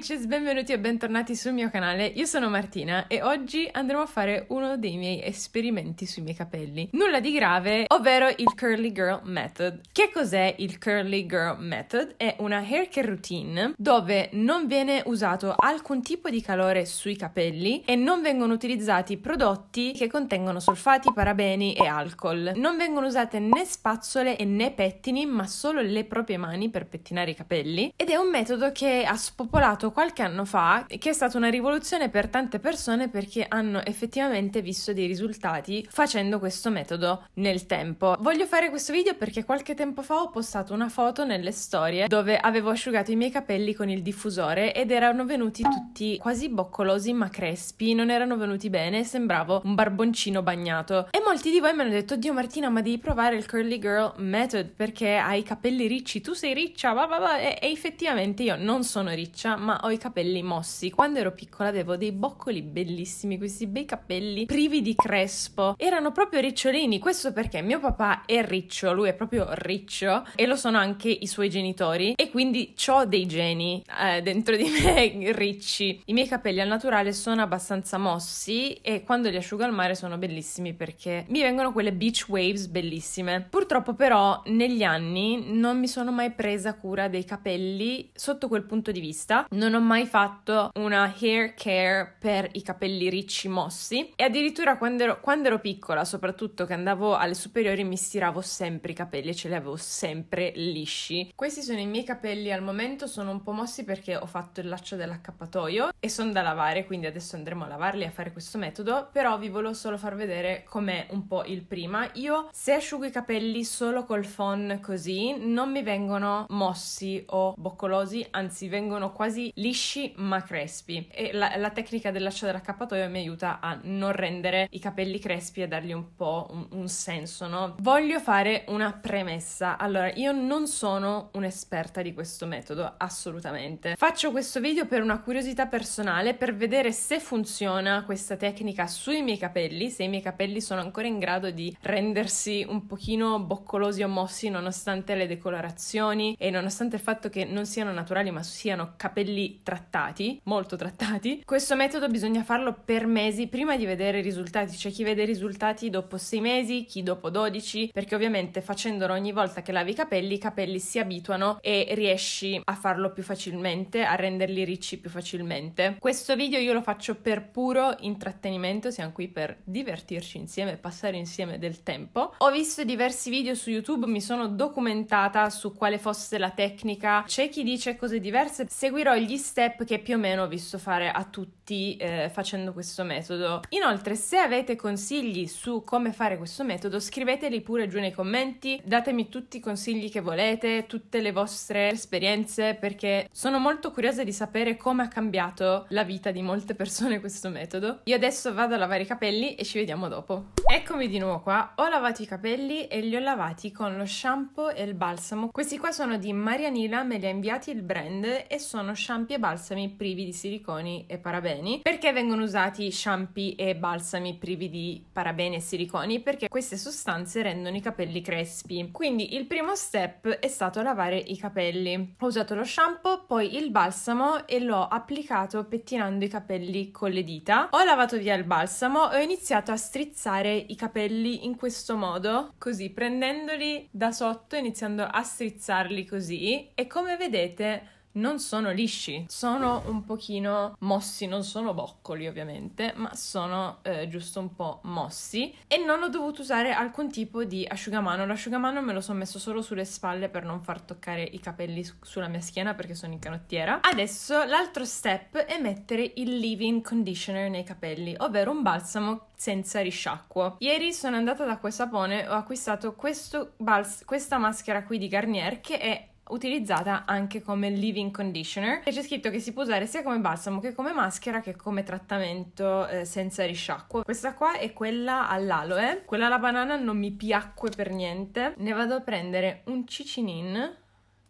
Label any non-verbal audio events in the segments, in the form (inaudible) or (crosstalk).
witches, benvenuti e bentornati sul mio canale, io sono Martina e oggi andremo a fare uno dei miei esperimenti sui miei capelli. Nulla di grave, ovvero il Curly Girl Method. Che cos'è il Curly Girl Method? È una hair care routine dove non viene usato alcun tipo di calore sui capelli e non vengono utilizzati prodotti che contengono solfati, parabeni e alcol. Non vengono usate né spazzole né pettini, ma solo le proprie mani per pettinare i capelli ed è un metodo che ha spopolato stato qualche anno fa, che è stata una rivoluzione per tante persone perché hanno effettivamente visto dei risultati facendo questo metodo nel tempo. Voglio fare questo video perché qualche tempo fa ho postato una foto nelle storie dove avevo asciugato i miei capelli con il diffusore ed erano venuti tutti quasi boccolosi ma crespi, non erano venuti bene, sembravo un barboncino bagnato. E molti di voi mi hanno detto, Dio Martina, ma devi provare il Curly Girl Method perché hai i capelli ricci, tu sei riccia, va va va. E, e effettivamente io non sono riccia, ma ho i capelli mossi. Quando ero piccola avevo dei boccoli bellissimi, questi bei capelli privi di crespo. Erano proprio ricciolini, questo perché mio papà è riccio, lui è proprio riccio e lo sono anche i suoi genitori e quindi ho dei geni eh, dentro di me (laughs) ricci. I miei capelli al naturale sono abbastanza mossi e quando li asciugo al mare sono bellissimi perché mi vengono quelle beach waves bellissime. Purtroppo però negli anni non mi sono mai presa cura dei capelli sotto quel punto di vista. Non non ho mai fatto una hair care per i capelli ricci mossi e addirittura quando ero, quando ero piccola, soprattutto che andavo alle superiori, mi stiravo sempre i capelli e ce li avevo sempre lisci. Questi sono i miei capelli al momento, sono un po' mossi perché ho fatto il laccio dell'accappatoio e sono da lavare, quindi adesso andremo a lavarli a fare questo metodo, però vi volevo solo far vedere com'è un po' il prima. Io se asciugo i capelli solo col phon così, non mi vengono mossi o boccolosi, anzi vengono quasi lisci ma crespi e la, la tecnica del lascio dell'accappatoio mi aiuta a non rendere i capelli crespi e dargli un po' un, un senso, no? Voglio fare una premessa. Allora, io non sono un'esperta di questo metodo, assolutamente. Faccio questo video per una curiosità personale, per vedere se funziona questa tecnica sui miei capelli, se i miei capelli sono ancora in grado di rendersi un pochino boccolosi o mossi nonostante le decolorazioni e nonostante il fatto che non siano naturali ma siano capelli capelli trattati, molto trattati. Questo metodo bisogna farlo per mesi prima di vedere i risultati, cioè chi vede i risultati dopo 6 mesi, chi dopo 12, perché ovviamente facendolo ogni volta che lavi i capelli, i capelli si abituano e riesci a farlo più facilmente, a renderli ricci più facilmente. Questo video io lo faccio per puro intrattenimento, siamo qui per divertirci insieme, passare insieme del tempo. Ho visto diversi video su YouTube, mi sono documentata su quale fosse la tecnica, c'è chi dice cose diverse, seguirò il gli step che più o meno ho visto fare a tutti eh, facendo questo metodo. Inoltre, se avete consigli su come fare questo metodo, scriveteli pure giù nei commenti, datemi tutti i consigli che volete, tutte le vostre esperienze, perché sono molto curiosa di sapere come ha cambiato la vita di molte persone questo metodo. Io adesso vado a lavare i capelli e ci vediamo dopo. Eccomi di nuovo qua, ho lavato i capelli e li ho lavati con lo shampoo e il balsamo. Questi qua sono di Marianila, me li ha inviati il brand e sono shampoo shampoo e balsami privi di siliconi e parabeni. Perché vengono usati shampoo e balsami privi di parabeni e siliconi? Perché queste sostanze rendono i capelli crespi. Quindi il primo step è stato lavare i capelli. Ho usato lo shampoo, poi il balsamo e l'ho applicato pettinando i capelli con le dita. Ho lavato via il balsamo e ho iniziato a strizzare i capelli in questo modo, così prendendoli da sotto, iniziando a strizzarli così e come vedete non sono lisci, sono un pochino mossi, non sono boccoli ovviamente, ma sono eh, giusto un po' mossi e non ho dovuto usare alcun tipo di asciugamano, l'asciugamano me lo sono messo solo sulle spalle per non far toccare i capelli sulla mia schiena perché sono in canottiera. Adesso l'altro step è mettere il leave-in conditioner nei capelli, ovvero un balsamo senza risciacquo. Ieri sono andata da quel sapone, ho acquistato questo bals- questa maschera qui di Garnier che è utilizzata anche come living conditioner e c'è scritto che si può usare sia come balsamo che come maschera che come trattamento eh, senza risciacquo questa qua è quella all'aloe eh. quella alla banana non mi piacque per niente ne vado a prendere un cicinin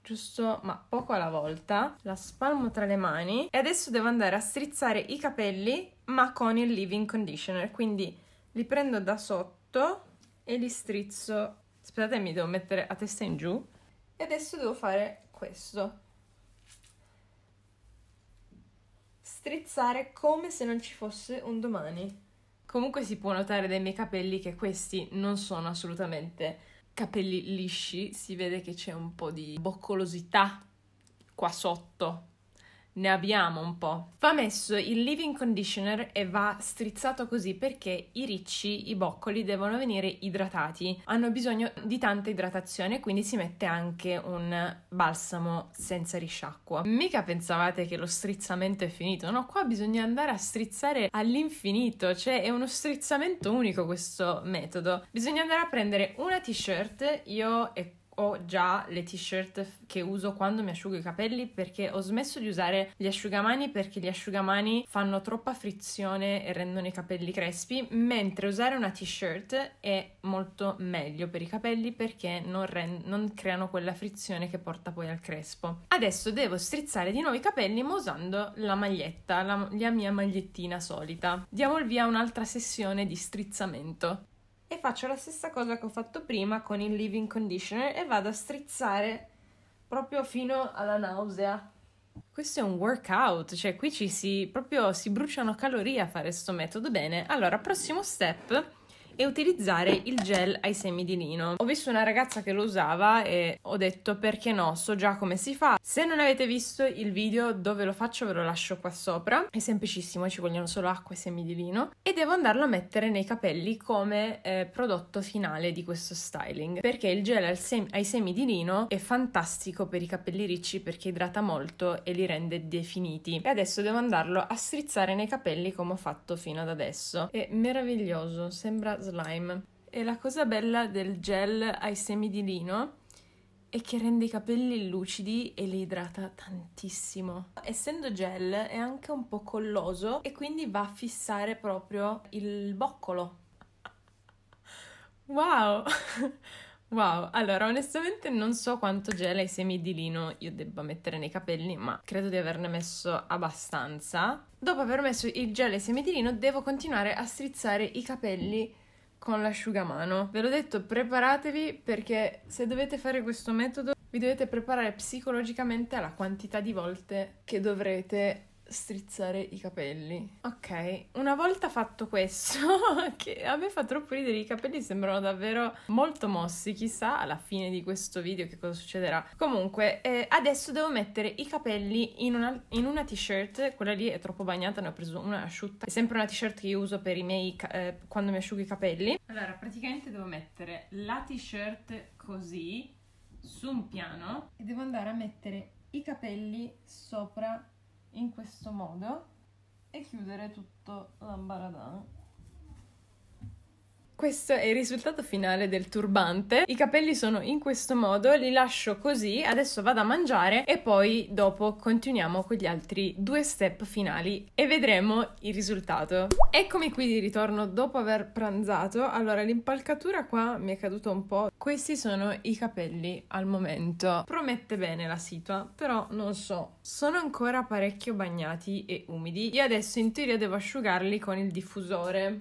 giusto ma poco alla volta la spalmo tra le mani e adesso devo andare a strizzare i capelli ma con il living conditioner quindi li prendo da sotto e li strizzo aspettate mi devo mettere a testa in giù e adesso devo fare questo. Strizzare come se non ci fosse un domani. Comunque si può notare dai miei capelli che questi non sono assolutamente capelli lisci, si vede che c'è un po' di boccolosità qua sotto ne abbiamo un po'. Va messo il living conditioner e va strizzato così perché i ricci, i boccoli devono venire idratati, hanno bisogno di tanta idratazione, quindi si mette anche un balsamo senza risciacquo. Mica pensavate che lo strizzamento è finito, no, qua bisogna andare a strizzare all'infinito, cioè è uno strizzamento unico questo metodo. Bisogna andare a prendere una t-shirt, io e ho già le t-shirt che uso quando mi asciugo i capelli perché ho smesso di usare gli asciugamani perché gli asciugamani fanno troppa frizione e rendono i capelli crespi, mentre usare una t-shirt è molto meglio per i capelli perché non, rend- non creano quella frizione che porta poi al crespo. Adesso devo strizzare di nuovo i capelli ma usando la maglietta, la, la mia magliettina solita. Diamo il via a un'altra sessione di strizzamento e faccio la stessa cosa che ho fatto prima con il leave-in conditioner e vado a strizzare proprio fino alla nausea. Questo è un workout, cioè qui ci si proprio si bruciano calorie a fare questo metodo. Bene, allora prossimo step e utilizzare il gel ai semi di lino. Ho visto una ragazza che lo usava e ho detto perché no, so già come si fa. Se non avete visto il video dove lo faccio ve lo lascio qua sopra, è semplicissimo, ci vogliono solo acqua e semi di lino e devo andarlo a mettere nei capelli come eh, prodotto finale di questo styling perché il gel sem- ai semi di lino è fantastico per i capelli ricci perché idrata molto e li rende definiti e adesso devo andarlo a strizzare nei capelli come ho fatto fino ad adesso. È meraviglioso, sembra slime. E la cosa bella del gel ai semi di lino è che rende i capelli lucidi e li idrata tantissimo. Essendo gel è anche un po' colloso e quindi va a fissare proprio il boccolo. Wow! (laughs) Wow, allora onestamente non so quanto gel ai semi di lino io debba mettere nei capelli, ma credo di averne messo abbastanza. Dopo aver messo il gel ai semi di lino devo continuare a strizzare i capelli con l'asciugamano. Ve l'ho detto, preparatevi perché se dovete fare questo metodo vi dovete preparare psicologicamente alla quantità di volte che dovrete strizzare i capelli. Ok, una volta fatto questo, (laughs) che a me fa troppo ridere, i capelli sembrano davvero molto mossi, chissà alla fine di questo video che cosa succederà. Comunque, eh, adesso devo mettere i capelli in una, una t-shirt, quella lì è troppo bagnata, ne ho preso una asciutta, è sempre una t-shirt che io uso per i miei, eh, quando mi asciugo i capelli. Allora, praticamente devo mettere la t-shirt così, su un piano, e devo andare a mettere i capelli sopra in questo modo e chiudere tutto l'ambaradan questo è il risultato finale del turbante. I capelli sono in questo modo, li lascio così, adesso vado a mangiare e poi dopo continuiamo con gli altri due step finali e vedremo il risultato. Eccomi qui di ritorno dopo aver pranzato. Allora, l'impalcatura qua mi è caduta un po'. Questi sono i capelli al momento. Promette bene la situa, però non so. Sono ancora parecchio bagnati e umidi. Io adesso in teoria devo asciugarli con il diffusore.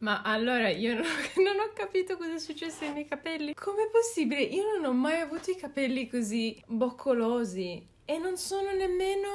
Ma allora io (laughs) non, ho capito cosa è successo ai miei capelli. Com'è possibile? Io non ho mai avuto i capelli così boccolosi. E non sono nemmeno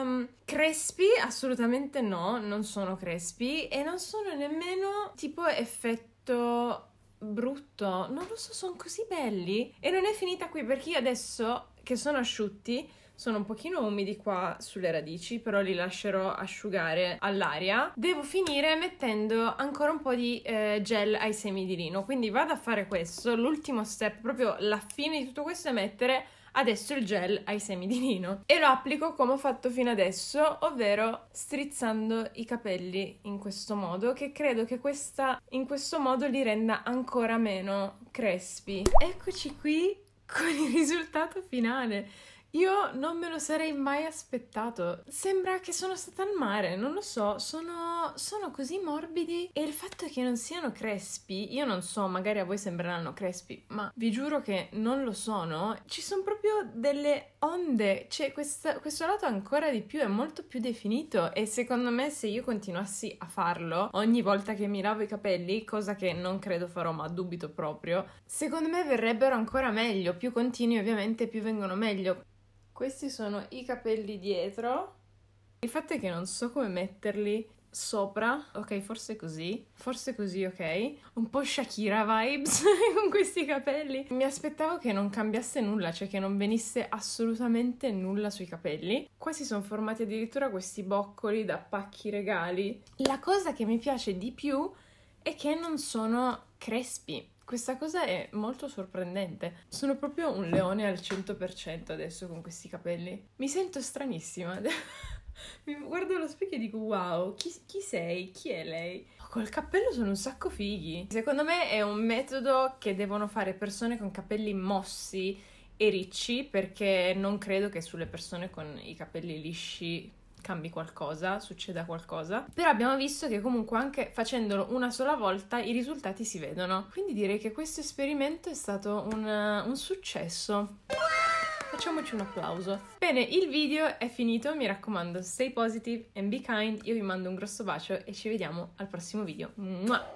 um, crespi, assolutamente no, non sono crespi. E non sono nemmeno tipo effetto brutto. Non lo so, sono così belli. E non è finita qui perché io adesso che sono asciutti sono un pochino umidi qua sulle radici, però li lascerò asciugare all'aria. Devo finire mettendo ancora un po' di eh, gel ai semi di lino, quindi vado a fare questo. L'ultimo step, proprio la fine di tutto questo è mettere adesso il gel ai semi di lino e lo applico come ho fatto fino adesso, ovvero strizzando i capelli in questo modo che credo che questa in questo modo li renda ancora meno crespi. Eccoci qui con il risultato finale. Io non me lo sarei mai aspettato. Sembra che sono stata al mare, non lo so, sono, sono così morbidi e il fatto che non siano crespi, io non so, magari a voi sembreranno crespi, ma vi giuro che non lo sono. Ci sono proprio delle onde, cioè questa, questo lato ancora di più è molto più definito e secondo me se io continuassi a farlo ogni volta che mi lavo i capelli, cosa che non credo farò ma dubito proprio, secondo me verrebbero ancora meglio, più continui ovviamente più vengono meglio. Questi sono i capelli dietro. Il fatto è che non so come metterli sopra. Ok, forse così. Forse così, ok. Un po' Shakira vibes (laughs) con questi capelli. Mi aspettavo che non cambiasse nulla, cioè che non venisse assolutamente nulla sui capelli. Qua si sono formati addirittura questi boccoli da pacchi regali. La cosa che mi piace di più è che non sono crespi questa cosa è molto sorprendente. Sono proprio un leone al 100% adesso con questi capelli. Mi sento stranissima. (laughs) Mi guardo allo specchio e dico wow, chi, chi sei? Chi è lei? Oh, col cappello sono un sacco fighi. Secondo me è un metodo che devono fare persone con capelli mossi e ricci perché non credo che sulle persone con i capelli lisci cambi qualcosa, succeda qualcosa. Però abbiamo visto che comunque anche facendolo una sola volta i risultati si vedono. Quindi direi che questo esperimento è stato un, eh, un successo. Facciamoci un applauso. Bene, il video è finito, mi raccomando, stay positive and be kind. Io vi mando un grosso bacio e ci vediamo al prossimo video. Mua!